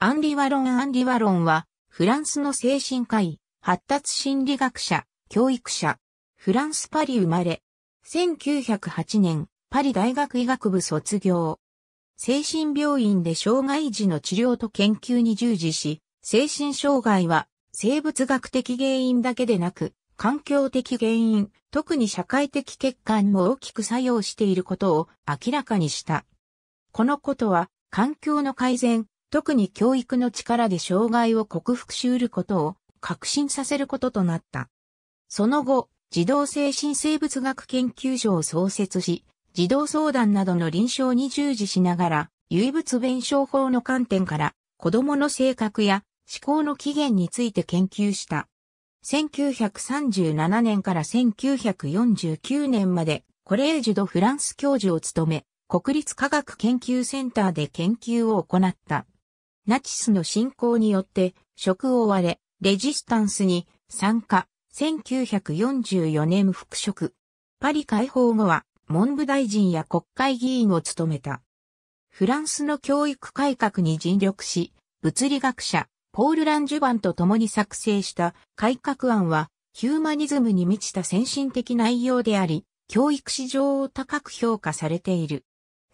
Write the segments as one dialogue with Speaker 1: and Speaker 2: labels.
Speaker 1: ア
Speaker 2: ンリ・ワロン・アンリ・ワロンは、フランスの精神科医、発達心理学者、教育者、フランス・パリ生まれ、1908年、パリ大学医学部卒業。精神病院で障害児の治療と研究に従事し、精神障害は生物学的原因だけでなく、環境的原因、特に社会的欠陥も大きく作用していることを明らかにした。このことは、環境の改善、特に教育の力で障害を克服し得ることを確信させることとなった。その後、児童精神生物学研究所を創設し、児童相談などの臨床に従事しながら、唯物弁証法の観点から、子供の性格や思考の起源について研究した。1937年から1949年まで、コレージュ・ド・フランス教授を務め、国立科学研究センターで研究を行った。ナチスの侵攻によって職を追われ、レジスタンスに参加、1944年復職。パリ解放後は文部大臣や国会議員を務めた。フランスの教育改革に尽力し、物理学者、ポール・ランジュバンと共に作成した改革案は、ヒューマニズムに満ちた先進的内容であり、教育史上を高く評価されている。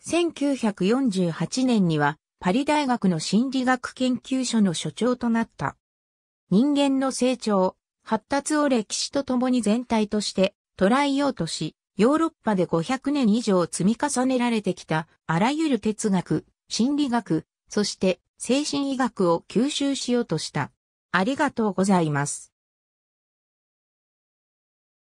Speaker 2: 1948年には、パリ大学の心理学研究所の所長となった。人間の成長、発達を歴史とともに全体として捉えようとし、ヨーロッパで500年以上積み重ねられてきたあらゆる哲学、心理学、そして精神医学を吸収しようとした。ありがとうございます。